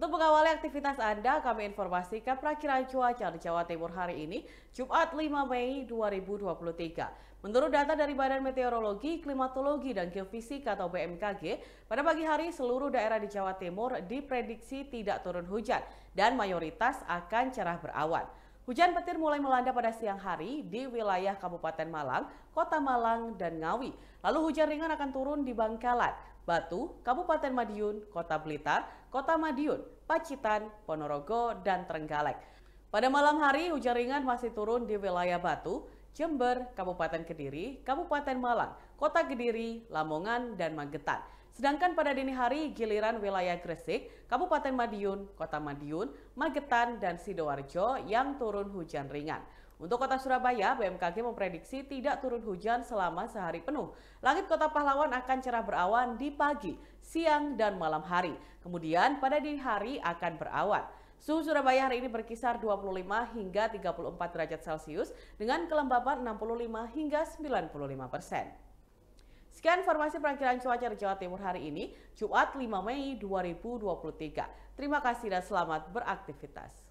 Untuk mengawali aktivitas Anda, kami informasikan perakiraan cuaca di Jawa Timur hari ini, Jumat 5 Mei 2023. Menurut data dari Badan Meteorologi, Klimatologi, dan Geofisika atau BMKG, pada pagi hari seluruh daerah di Jawa Timur diprediksi tidak turun hujan dan mayoritas akan cerah berawan. Hujan petir mulai melanda pada siang hari di wilayah Kabupaten Malang, Kota Malang, dan Ngawi. Lalu hujan ringan akan turun di Bangkalan, Batu, Kabupaten Madiun, Kota Blitar, Kota Madiun, Pacitan, Ponorogo, dan Trenggalek. Pada malam hari, hujan ringan masih turun di wilayah Batu, Jember, Kabupaten Kediri, Kabupaten Malang, Kota Kediri, Lamongan, dan Magetan. Sedangkan pada dini hari giliran wilayah Gresik, Kabupaten Madiun, Kota Madiun, Magetan, dan Sidoarjo yang turun hujan ringan. Untuk kota Surabaya, BMKG memprediksi tidak turun hujan selama sehari penuh. Langit kota Pahlawan akan cerah berawan di pagi, siang, dan malam hari. Kemudian pada dini hari akan berawan. Suhu Surabaya hari ini berkisar 25 hingga 34 derajat Celcius dengan kelembapan 65 hingga 95 persen. Sekian informasi perakhiran cuaca di Jawa Timur hari ini, Jumat 5 Mei 2023. Terima kasih dan selamat beraktivitas.